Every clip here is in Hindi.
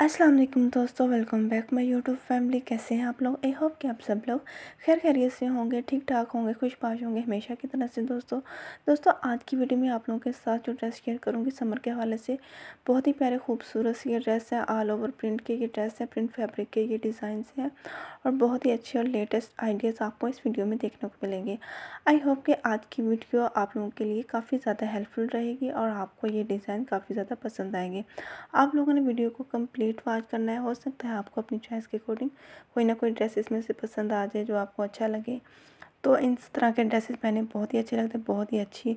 अस्सलाम वालेकुम दोस्तों welcome back my YouTube family कैसे हैं आप लोग आई होप कि आप सब लोग खैर खैरियत से होंगे ठीक ठाक होंगे खुशपाश होंगे हमेशा की तरह से दोस्तों दोस्तों आज की वीडियो में आप लोगों के साथ जो ड्रेस शेयर करूंगी समर के हवाले से बहुत ही प्यारे खूबसूरत सी ये ड्रेस है ऑल ओवर प्रिंट के ये ड्रेस है प्रिंट फैब्रिक के ये डिज़ाइन हैं और बहुत ही अच्छे और लेटेस्ट आइडियाज़ आपको इस वीडियो में देखने को मिलेंगे आई होप कि आज की वीडियो आप लोगों के लिए काफ़ी ज़्यादा हेल्पफुल रहेगी और आपको ये डिज़ाइन काफ़ी ज़्यादा पसंद आएंगे आप लोगों ने वीडियो को कम्प्लीट रेट वाच करना है हो सकता है आपको अपनी चॉइस के अकॉर्डिंग कोई ना कोई ड्रेस इसमें से पसंद आ जाए जो आपको अच्छा लगे तो इन तरह के ड्रेसेस पहने बहुत ही अच्छे लगते हैं बहुत ही अच्छी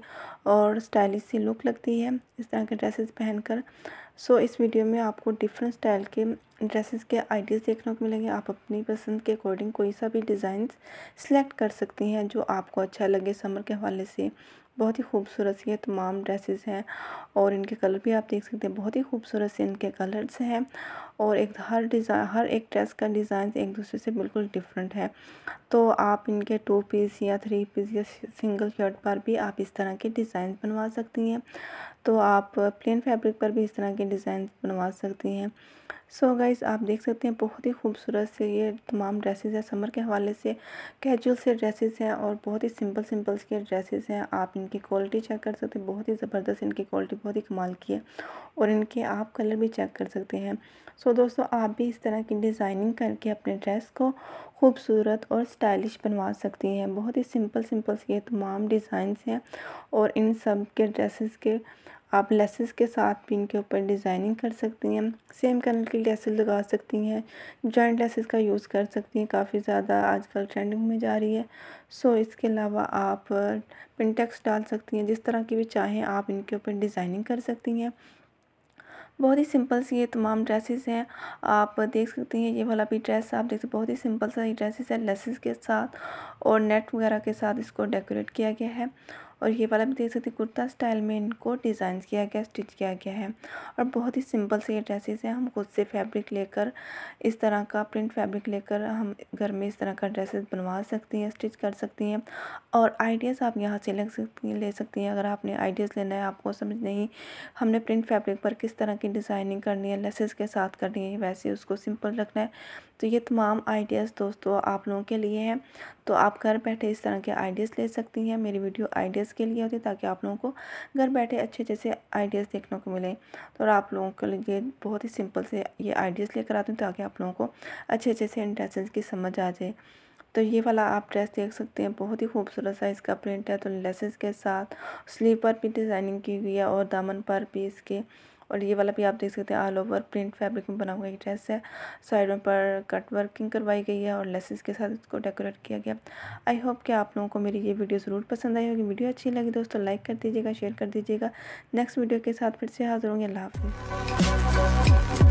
और स्टाइलिश सी लुक लगती है इस तरह के ड्रेसेस पहनकर सो इस वीडियो में आपको डिफरेंट स्टाइल के ड्रेसेस के आइडियाज़ देखने को मिलेंगे आप अपनी पसंद के अकॉर्डिंग कोई सा भी डिज़ाइन सिलेक्ट कर सकती हैं जो आपको अच्छा लगे समर के हवाले से बहुत ही खूबसूरत ये तमाम ड्रेसेस हैं और इनके कलर भी आप देख सकते हैं बहुत ही खूबसूरत से इनके कलर्स हैं और एक हर डिज़ाइन हर एक ड्रेस का डिज़ाइन एक दूसरे से बिल्कुल डिफरेंट है तो आप इनके टू पीस या थ्री पीस या सिंगल शर्ट पर भी आप इस तरह के डिज़ाइन बनवा सकती हैं तो आप प्लेन फैब्रिक पर भी इस तरह के के डिज़ाइन बनवा सकती हैं सो so गाइज आप देख सकते हैं बहुत ही खूबसूरत से ये तमाम ड्रेसेस हैं समर के हवाले से कैजुअल से ड्रेसेस हैं और बहुत ही सिंपल सिंपल के ड्रेसेस हैं आप इनकी क्वालिटी चेक कर सकते हैं बहुत ही ज़बरदस्त इनकी क्वालिटी बहुत ही कमाल की है और इनके आप कलर भी चेक कर सकते हैं सो so दोस्तों आप भी इस तरह की डिज़ाइनिंग करके अपने ड्रेस को खूबसूरत और स्टाइलिश बनवा सकती हैं बहुत ही सिंपल सिंपल के तमाम डिज़ाइंस हैं और इन सब के ड्रेसेस के आप लेसेस के साथ भी इनके ऊपर डिज़ाइनिंग कर सकती हैं सेम कलर की लेसेस लगा सकती हैं जॉइंट लेसेस का यूज़ कर सकती हैं काफ़ी ज़्यादा आजकल ट्रेंडिंग में जा रही है सो इसके अलावा आप पिनटेक्स डाल सकती हैं जिस तरह की भी चाहें आप इनके ऊपर डिज़ाइनिंग कर सकती हैं बहुत ही सिंपल सी ये तमाम ड्रेसेस हैं आप देख सकते हैं ये वाला भी ड्रेस आप देख सकते बहुत ही सिंपल सा ये ड्रेसेस है लेसेस के साथ और नेट वगैरह के साथ इसको डेकोरेट किया गया है और ये वाला भी देख सकते हैं कुर्ता स्टाइल में इनको डिज़ाइन किया गया स्टिच किया गया है और बहुत ही सिंपल से ये ड्रेसेस हैं हम खुद से फैब्रिक लेकर इस तरह का प्रिंट फैब्रिक लेकर हम घर में इस तरह का ड्रेसेस बनवा सकती हैं स्टिच कर सकती हैं और आइडियाज़ आप यहाँ से लग सकती हैं ले सकती हैं अगर आपने आइडियाज़ लेना है आपको समझ नहीं हमने प्रिंट फैब्रिक पर किस तरह की डिज़ाइनिंग करनी है लेसेस के साथ करनी है वैसे उसको सिंपल रखना है तो ये तमाम आइडियाज़ दोस्तों आप लोगों के लिए हैं तो आप घर बैठे इस तरह के आइडियाज़ ले सकती हैं मेरी वीडियो आइडियाज़ इसके लिए होती है ताकि आप लोगों को घर बैठे अच्छे अच्छे से आइडियाज़ देखने को मिलें तो और आप लोगों के लिए बहुत ही सिंपल से ये आइडियाज़ लेकर आती हूँ ताकि आप लोगों को अच्छे अच्छे से इन की समझ आ जाए तो ये वाला आप ड्रेस देख सकते हैं बहुत ही खूबसूरत सा इसका प्रिंट है तो लेसेस के साथ स्लीपर भी डिज़ाइनिंग की हुई है और दामन पर भी इसके और ये वाला भी आप देख सकते हैं ऑल ओवर प्रिंट फैब्रिक में बना हुआ एक ड्रेस है साइडों पर कट वर्किंग करवाई गई है और लेसेस के साथ इसको डेकोरेट किया गया आई होप कि आप लोगों को मेरी ये वीडियो ज़रूर पसंद आई होगी वीडियो अच्छी लगी दोस्तों लाइक कर दीजिएगा शेयर कर दीजिएगा नेक्स्ट वीडियो के साथ फिर से हाजिर होंगे अल्लाह हाफिज़